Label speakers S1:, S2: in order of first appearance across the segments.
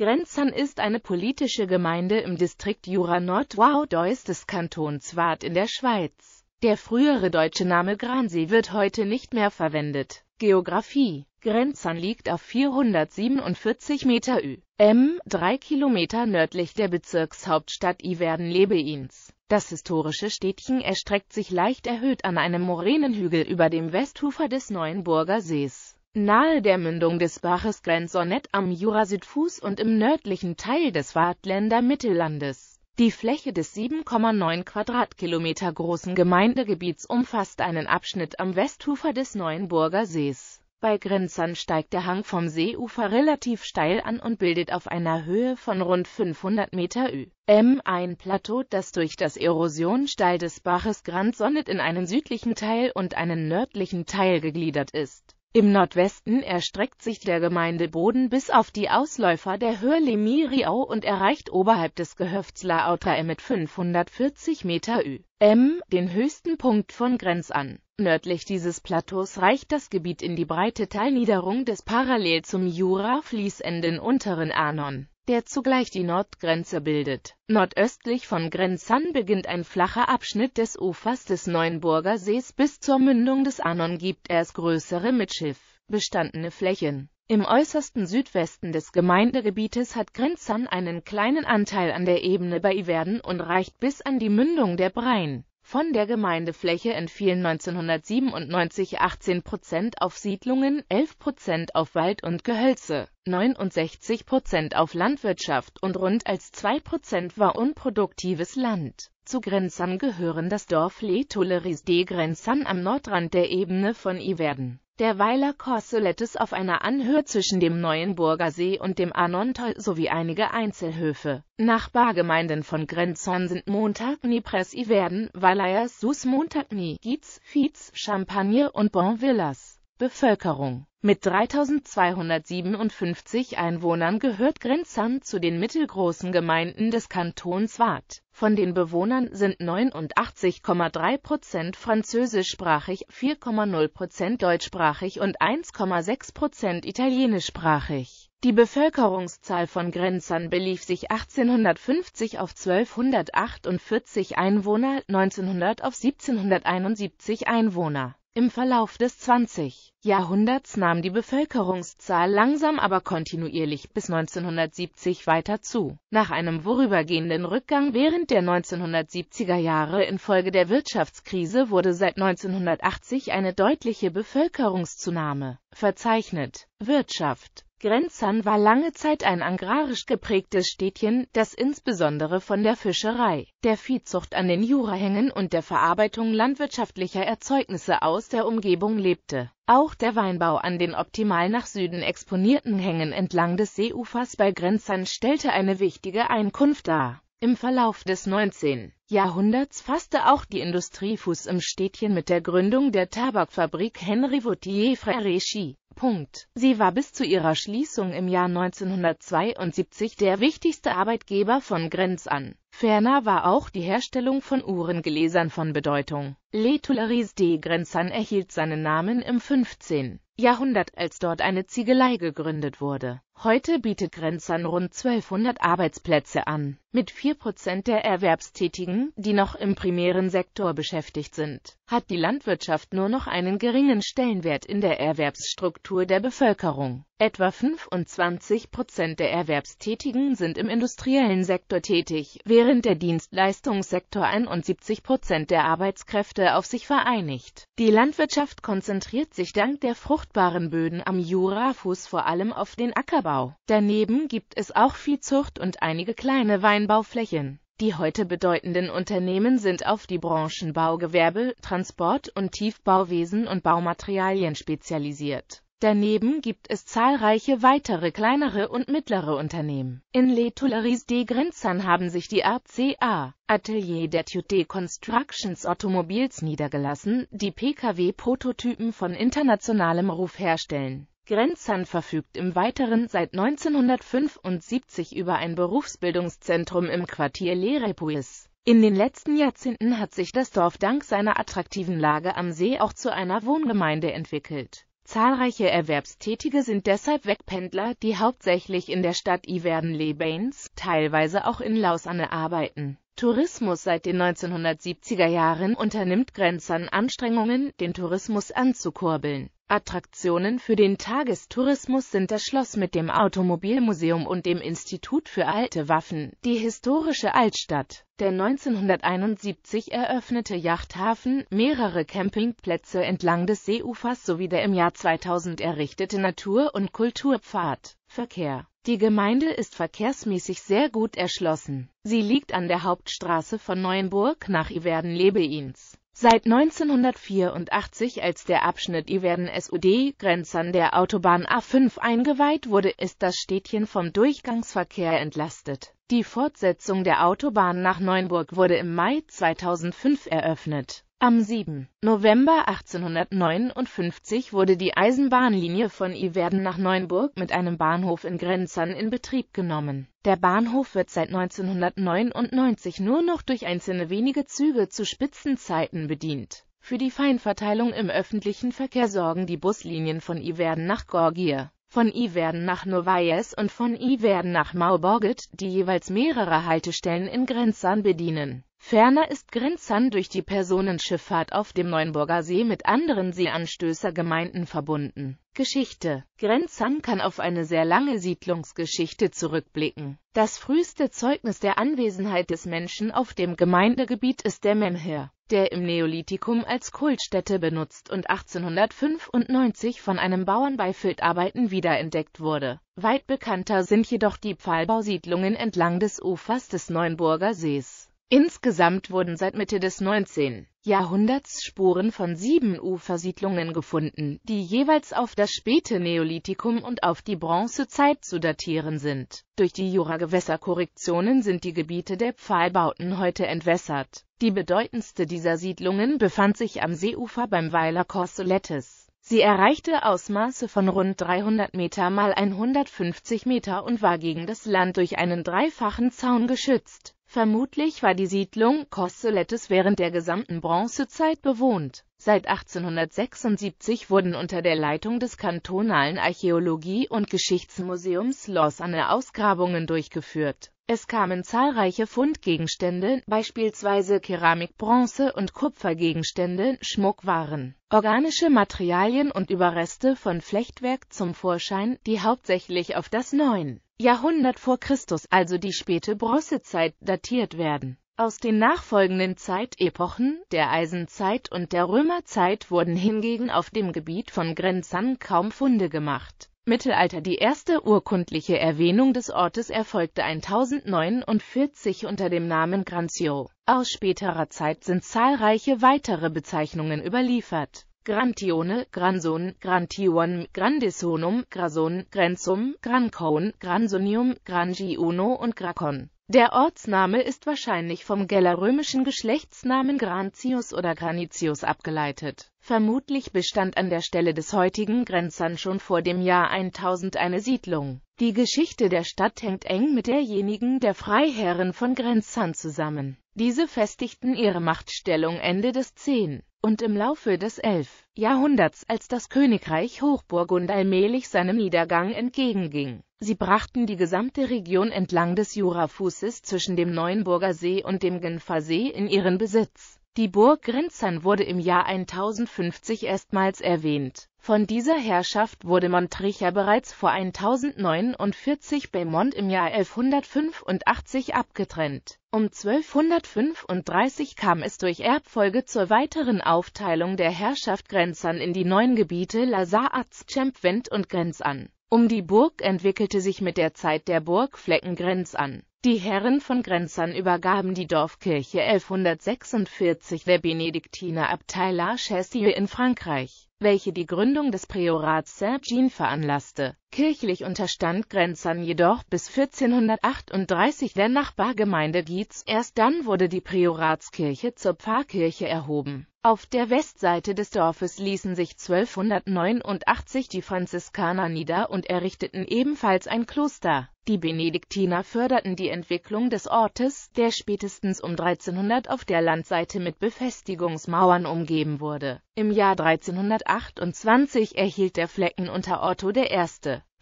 S1: Grenzern ist eine politische Gemeinde im Distrikt Jura Nord-Wau-Deus des Kantons Waadt in der Schweiz. Der frühere deutsche Name Gransee wird heute nicht mehr verwendet. Geografie Grenzern liegt auf 447 Meter Ü. M, 3 Kilometer nördlich der Bezirkshauptstadt Iverden-Lebeins. Das historische Städtchen erstreckt sich leicht erhöht an einem Moränenhügel über dem Westufer des Neuenburger Sees. Nahe der Mündung des Baches Grenzonnet am Jura-Südfuß und im nördlichen Teil des Wartländer Mittellandes. Die Fläche des 7,9 Quadratkilometer großen Gemeindegebiets umfasst einen Abschnitt am Westufer des Neuenburger Sees. Bei Grenzern steigt der Hang vom Seeufer relativ steil an und bildet auf einer Höhe von rund 500 Meter m ein Plateau, das durch das Erosionsteil des Baches Grand Sonnet in einen südlichen Teil und einen nördlichen Teil gegliedert ist im Nordwesten erstreckt sich der Gemeindeboden bis auf die Ausläufer der Höhle Miriau und erreicht oberhalb des Gehöfts La Autrae mit 540 Meter M, den höchsten Punkt von Grenz an. Nördlich dieses Plateaus reicht das Gebiet in die breite Teilniederung des parallel zum Jura fließenden unteren Arnon der zugleich die Nordgrenze bildet. Nordöstlich von Grenzan beginnt ein flacher Abschnitt des Ufers des Neuenburger Sees bis zur Mündung des Annon gibt es größere mit Schiff bestandene Flächen. Im äußersten Südwesten des Gemeindegebietes hat Grenzan einen kleinen Anteil an der Ebene bei Iverden und reicht bis an die Mündung der Brein. Von der Gemeindefläche entfielen 1997 18 Prozent auf Siedlungen, 11 Prozent auf Wald und Gehölze, 69 Prozent auf Landwirtschaft und rund als 2 Prozent war unproduktives Land. Zu Grenzern gehören das Dorf Les Tuileries de Grenzern am Nordrand der Ebene von Yverden der Weiler Korselettes auf einer Anhöhe zwischen dem Neuenburger See und dem Arnontoy sowie einige Einzelhöfe. Nachbargemeinden von Grenzon sind Montagny Press Iverden, Valais Sus Montagny, Gietz, Fietz, Champagne und Bonvillas. Bevölkerung mit 3.257 Einwohnern gehört Grenzern zu den mittelgroßen Gemeinden des Kantons Waadt. Von den Bewohnern sind 89,3 Prozent französischsprachig, 4,0 Prozent deutschsprachig und 1,6 Prozent italienischsprachig. Die Bevölkerungszahl von Grenzern belief sich 1850 auf 1248 Einwohner, 1900 auf 1771 Einwohner. Im Verlauf des 20. Jahrhunderts nahm die Bevölkerungszahl langsam aber kontinuierlich bis 1970 weiter zu. Nach einem vorübergehenden Rückgang während der 1970er Jahre infolge der Wirtschaftskrise wurde seit 1980 eine deutliche Bevölkerungszunahme verzeichnet. Wirtschaft Grenzern war lange Zeit ein agrarisch geprägtes Städtchen, das insbesondere von der Fischerei, der Viehzucht an den Jurahängen und der Verarbeitung landwirtschaftlicher Erzeugnisse aus der Umgebung lebte. Auch der Weinbau an den optimal nach Süden exponierten Hängen entlang des Seeufers bei Grenzern stellte eine wichtige Einkunft dar. Im Verlauf des 19. Jahrhunderts fasste auch die Industrie Fuß im Städtchen mit der Gründung der Tabakfabrik Henri Vautier Frères Punkt. Sie war bis zu ihrer Schließung im Jahr 1972 der wichtigste Arbeitgeber von Grenz an Ferner war auch die Herstellung von Uhrengläsern von Bedeutung. Les L'Étoileries des Grenzans erhielt seinen Namen im 15. Jahrhundert, als dort eine Ziegelei gegründet wurde. Heute bietet Grenzan rund 1200 Arbeitsplätze an, mit 4% der Erwerbstätigen, die noch im primären Sektor beschäftigt sind, hat die Landwirtschaft nur noch einen geringen Stellenwert in der Erwerbsstruktur der Bevölkerung. Etwa 25 Prozent der Erwerbstätigen sind im industriellen Sektor tätig, während der Dienstleistungssektor 71 Prozent der Arbeitskräfte auf sich vereinigt. Die Landwirtschaft konzentriert sich dank der fruchtbaren Böden am Jurafuß vor allem auf den Ackerbau. Daneben gibt es auch Viehzucht und einige kleine Weinbauflächen. Die heute bedeutenden Unternehmen sind auf die Branchen Baugewerbe, Transport und Tiefbauwesen und Baumaterialien spezialisiert. Daneben gibt es zahlreiche weitere kleinere und mittlere Unternehmen. In Les Tuileries des Grenzans haben sich die RCA, Atelier der Tute Constructions Automobiles niedergelassen, die Pkw-Prototypen von internationalem Ruf herstellen. Grenzan verfügt im Weiteren seit 1975 über ein Berufsbildungszentrum im Quartier Les Repouilles. In den letzten Jahrzehnten hat sich das Dorf dank seiner attraktiven Lage am See auch zu einer Wohngemeinde entwickelt. Zahlreiche Erwerbstätige sind deshalb Wegpendler, die hauptsächlich in der Stadt Iverdon-les-Bains, teilweise auch in Lausanne arbeiten. Tourismus seit den 1970er Jahren unternimmt Grenzern Anstrengungen, den Tourismus anzukurbeln. Attraktionen für den Tagestourismus sind das Schloss mit dem Automobilmuseum und dem Institut für alte Waffen, die historische Altstadt, der 1971 eröffnete Yachthafen, mehrere Campingplätze entlang des Seeufers sowie der im Jahr 2000 errichtete Natur- und Kulturpfad. Verkehr die Gemeinde ist verkehrsmäßig sehr gut erschlossen. Sie liegt an der Hauptstraße von Neuenburg nach Iverden-Lebeins. Seit 1984, als der Abschnitt Iverden sud grenzern der Autobahn A5 eingeweiht wurde, ist das Städtchen vom Durchgangsverkehr entlastet. Die Fortsetzung der Autobahn nach Neuenburg wurde im Mai 2005 eröffnet am 7. November 1859 wurde die Eisenbahnlinie von Iverden nach Neuenburg mit einem Bahnhof in Grenzern in Betrieb genommen. Der Bahnhof wird seit 1999 nur noch durch einzelne wenige Züge zu Spitzenzeiten bedient. Für die Feinverteilung im öffentlichen Verkehr sorgen die Buslinien von Iverden nach Gorgier, von Iverden nach Novayes und von Iverden nach Mauborget, die jeweils mehrere Haltestellen in Grenzern bedienen. Ferner ist Grenzern durch die Personenschifffahrt auf dem Neuenburger See mit anderen Seeanstößergemeinden verbunden. Geschichte Grenzern kann auf eine sehr lange Siedlungsgeschichte zurückblicken. Das früheste Zeugnis der Anwesenheit des Menschen auf dem Gemeindegebiet ist der Memher, der im Neolithikum als Kultstätte benutzt und 1895 von einem Bauern bei Feldarbeiten wiederentdeckt wurde. Weit bekannter sind jedoch die Pfahlbausiedlungen entlang des Ufers des Neuenburger Sees Insgesamt wurden seit Mitte des 19. Jahrhunderts Spuren von sieben Ufersiedlungen gefunden, die jeweils auf das späte Neolithikum und auf die Bronzezeit zu datieren sind. Durch die Jura-Gewässerkorrektionen sind die Gebiete der Pfahlbauten heute entwässert. Die bedeutendste dieser Siedlungen befand sich am Seeufer beim Weiler Corsolettes. Sie erreichte Ausmaße von rund 300 Meter mal 150 Meter und war gegen das Land durch einen dreifachen Zaun geschützt. Vermutlich war die Siedlung Kosselettes während der gesamten Bronzezeit bewohnt. Seit 1876 wurden unter der Leitung des Kantonalen Archäologie- und Geschichtsmuseums Lausanne Ausgrabungen durchgeführt es kamen zahlreiche Fundgegenstände, beispielsweise Keramik, Bronze- und Kupfergegenstände, Schmuckwaren, organische Materialien und Überreste von Flechtwerk zum Vorschein, die hauptsächlich auf das 9. Jahrhundert vor Christus, also die späte Bronzezeit, datiert werden. Aus den nachfolgenden Zeitepochen, der Eisenzeit und der Römerzeit, wurden hingegen auf dem Gebiet von Grenzern kaum Funde gemacht. Mittelalter Die erste urkundliche Erwähnung des Ortes erfolgte 1049 unter dem Namen Grantio. Aus späterer Zeit sind zahlreiche weitere Bezeichnungen überliefert. Grantione, Granson, Grantionum, Grandisonum, Grason, Grenzum, Grancon, Gransonium, Grangiuno und Gracon der Ortsname ist wahrscheinlich vom gellerrömischen Geschlechtsnamen Grantius oder Granitius abgeleitet. Vermutlich bestand an der Stelle des heutigen Grenzern schon vor dem Jahr 1000 eine Siedlung. Die Geschichte der Stadt hängt eng mit derjenigen der Freiherren von Grenzern zusammen. Diese festigten ihre Machtstellung Ende des 10 und im Laufe des 11. Jahrhunderts, als das Königreich Hochburgund allmählich seinem Niedergang entgegenging. Sie brachten die gesamte Region entlang des Jurafußes zwischen dem Neuenburger See und dem Genfersee in ihren Besitz. Die Burg Grinzern wurde im Jahr 1050 erstmals erwähnt. Von dieser Herrschaft wurde Montricher bereits vor 1049 bei Mont im Jahr 1185 abgetrennt. Um 1235 kam es durch Erbfolge zur weiteren Aufteilung der Herrschaft Grenzern in die neuen Gebiete Lazar-Arztschemp-Wendt und Grenzern. Um die Burg entwickelte sich mit der Zeit der Burg Fleckengrenz an die Herren von Grenzern übergaben die Dorfkirche 1146 der Benediktinerabtei La Chaise in Frankreich, welche die Gründung des Priorats Saint-Jean veranlasste. Kirchlich unterstand Grenzern jedoch bis 1438 der Nachbargemeinde Dietz, erst dann wurde die Prioratskirche zur Pfarrkirche erhoben. Auf der Westseite des Dorfes ließen sich 1289 die Franziskaner nieder und errichteten ebenfalls ein Kloster die Benediktiner förderten die Entwicklung des Ortes, der spätestens um 1300 auf der Landseite mit Befestigungsmauern umgeben wurde. Im Jahr 1328 erhielt der Flecken unter Otto I.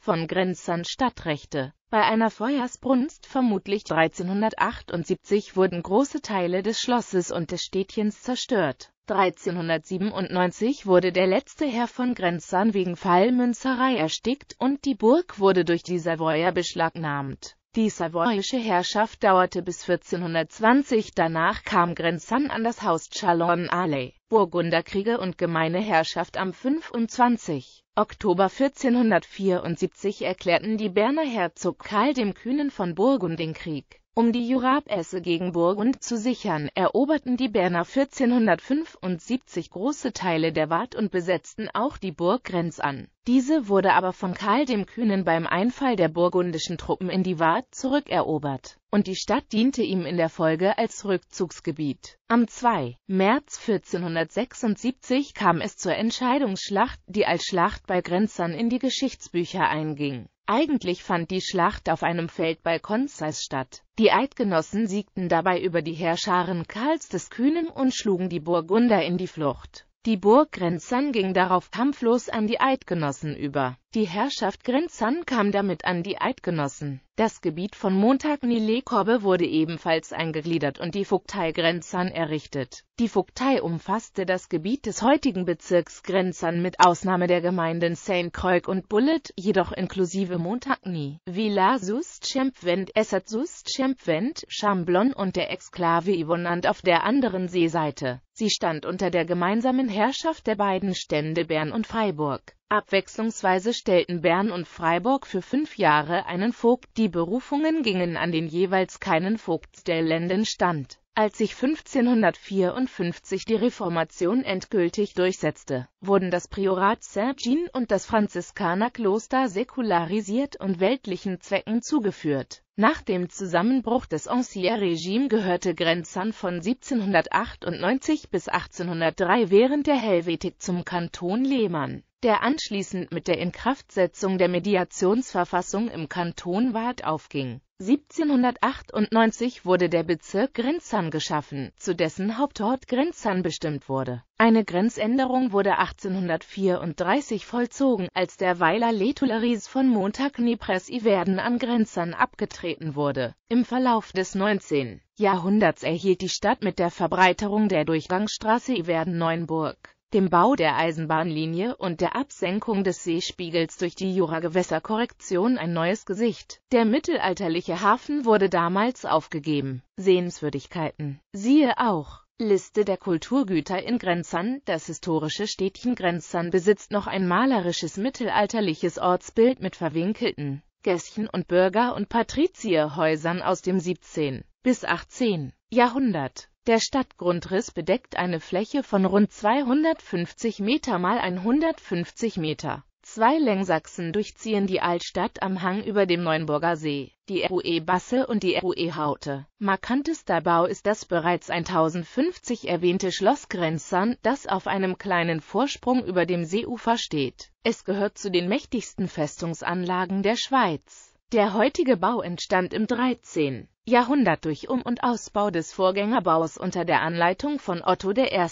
S1: von Grenzern Stadtrechte. Bei einer Feuersbrunst vermutlich 1378 wurden große Teile des Schlosses und des Städtchens zerstört 1397 wurde der letzte Herr von Grenzan wegen Fallmünzerei erstickt und die Burg wurde durch die Savoyer beschlagnahmt. Die savoyische Herrschaft dauerte bis 1420, danach kam Grenzan an das Haus chalon alley Burgunderkriege und gemeine Herrschaft am 25. Oktober 1474 erklärten die Berner Herzog Karl dem Kühnen von Burgund den Krieg. Um die Jurabesse gegen Burgund zu sichern, eroberten die Berner 1475 große Teile der Waadt und besetzten auch die Burggrenz an. Diese wurde aber von Karl dem Kühnen beim Einfall der burgundischen Truppen in die Waadt zurückerobert, und die Stadt diente ihm in der Folge als Rückzugsgebiet. Am 2. März 1476 kam es zur Entscheidungsschlacht, die als Schlacht bei Grenzern in die Geschichtsbücher einging eigentlich fand die Schlacht auf einem Feld bei Konzers statt. Die Eidgenossen siegten dabei über die Herrscharen Karls des Kühnen und schlugen die Burgunder in die Flucht. Die Burggrenzern ging darauf kampflos an die Eidgenossen über die Herrschaft Grinzan kam damit an die Eidgenossen. Das Gebiet von Montagnilekorbe wurde ebenfalls eingegliedert und die Vogtei Grenzern errichtet. Die Vogtei umfasste das Gebiet des heutigen Bezirks Grenzern mit Ausnahme der Gemeinden St. Croix und Bullet, jedoch inklusive Montagny, Villars-sust-Champvent, Essert-sust-Champvent, Chamblon und der Exklave Yvonand auf der anderen Seeseite. Sie stand unter der gemeinsamen Herrschaft der beiden Stände Bern und Freiburg. Abwechslungsweise stellten Bern und Freiburg für fünf Jahre einen Vogt, die Berufungen gingen an den jeweils keinen Vogt stellenden Stand als sich 1554 die Reformation endgültig durchsetzte, wurden das Priorat Sergin und das Franziskanerkloster säkularisiert und weltlichen Zwecken zugeführt. Nach dem Zusammenbruch des Ancien Regime gehörte Grenzan von 1798 bis 1803 während der Helvetik zum Kanton Lehmann der anschließend mit der Inkraftsetzung der Mediationsverfassung im Kanton Waadt aufging 1798 wurde der Bezirk Grinzan geschaffen, zu dessen Hauptort Grinzan bestimmt wurde. Eine Grenzänderung wurde 1834 vollzogen, als der Weiler Letularies von Montag près Iverden an Grinzan abgetreten wurde. Im Verlauf des 19. Jahrhunderts erhielt die Stadt mit der Verbreiterung der Durchgangsstraße Iverden neuenburg dem Bau der Eisenbahnlinie und der Absenkung des Seespiegels durch die Jura-Gewässerkorrektion ein neues Gesicht. Der mittelalterliche Hafen wurde damals aufgegeben. Sehenswürdigkeiten. Siehe auch Liste der Kulturgüter in Grenzern Das historische Städtchen Grenzern besitzt noch ein malerisches mittelalterliches Ortsbild mit verwinkelten Gässchen und Bürger- und Patrizierhäusern aus dem 17. bis 18. Jahrhundert. Der Stadtgrundriss bedeckt eine Fläche von rund 250 Meter mal 150 Meter. Zwei Längsachsen durchziehen die Altstadt am Hang über dem Neuenburger See, die RUE Basse und die RUE Haute. Markantester Bau ist das bereits 1050 erwähnte Schloss Grenzern, das auf einem kleinen Vorsprung über dem Seeufer steht. Es gehört zu den mächtigsten Festungsanlagen der Schweiz. Der heutige Bau entstand im 13. Jahrhundert durch Um- und Ausbau des Vorgängerbaus unter der Anleitung von Otto I.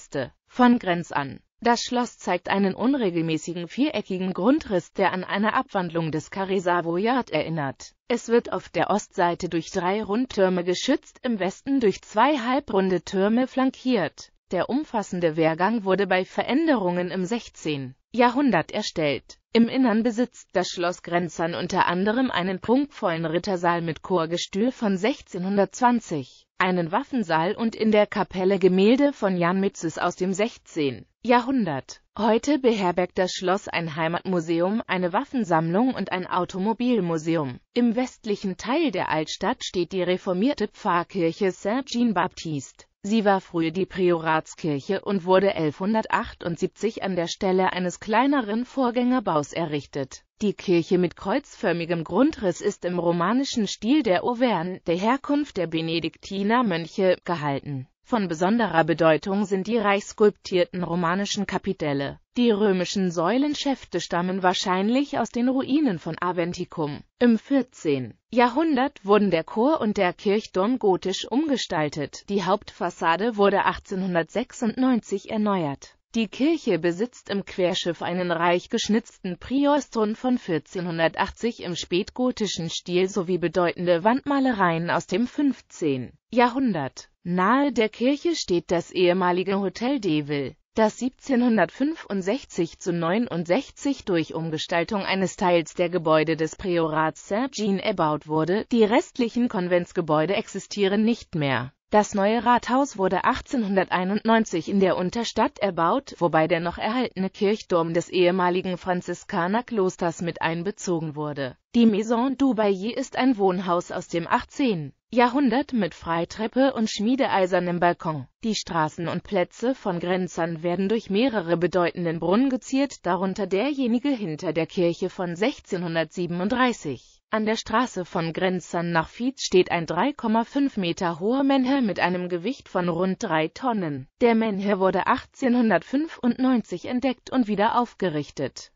S1: von Grenz an. Das Schloss zeigt einen unregelmäßigen viereckigen Grundriss, der an eine Abwandlung des Karisavoyard erinnert. Es wird auf der Ostseite durch drei Rundtürme geschützt, im Westen durch zwei halbrunde Türme flankiert. Der umfassende Wehrgang wurde bei Veränderungen im 16. Jahrhundert erstellt. Im Innern besitzt das Schloss Grenzern unter anderem einen prunkvollen Rittersaal mit Chorgestühl von 1620, einen Waffensaal und in der Kapelle Gemälde von Jan Mitzes aus dem 16. Jahrhundert. Heute beherbergt das Schloss ein Heimatmuseum, eine Waffensammlung und ein Automobilmuseum. Im westlichen Teil der Altstadt steht die reformierte Pfarrkirche Saint-Jean-Baptiste. Sie war früher die Prioratskirche und wurde 1178 an der Stelle eines kleineren Vorgängerbaus errichtet. Die Kirche mit kreuzförmigem Grundriss ist im romanischen Stil der Auvergne, der Herkunft der Benediktinermönche, gehalten von besonderer Bedeutung sind die reich skulptierten romanischen Kapitelle. Die römischen Säulenschäfte stammen wahrscheinlich aus den Ruinen von Aventicum. Im 14. Jahrhundert wurden der Chor und der Kirchturm gotisch umgestaltet. Die Hauptfassade wurde 1896 erneuert. Die Kirche besitzt im Querschiff einen reich geschnitzten Priostron von 1480 im spätgotischen Stil sowie bedeutende Wandmalereien aus dem 15. Jahrhundert. Nahe der Kirche steht das ehemalige Hotel Devil, das 1765 zu 69 durch Umgestaltung eines Teils der Gebäude des Priorats Saint Jean erbaut wurde. Die restlichen Konventsgebäude existieren nicht mehr. Das neue Rathaus wurde 1891 in der Unterstadt erbaut, wobei der noch erhaltene Kirchturm des ehemaligen Franziskanerklosters mit einbezogen wurde. Die Maison du ist ein Wohnhaus aus dem 18. Jahrhundert mit Freitreppe und schmiedeeisernem Balkon. Die Straßen und Plätze von Grenzern werden durch mehrere bedeutenden Brunnen geziert, darunter derjenige hinter der Kirche von 1637. An der Straße von Grenzern nach Fietz steht ein 3,5 Meter hoher Menhir mit einem Gewicht von rund 3 Tonnen. Der Menhir wurde 1895 entdeckt und wieder aufgerichtet.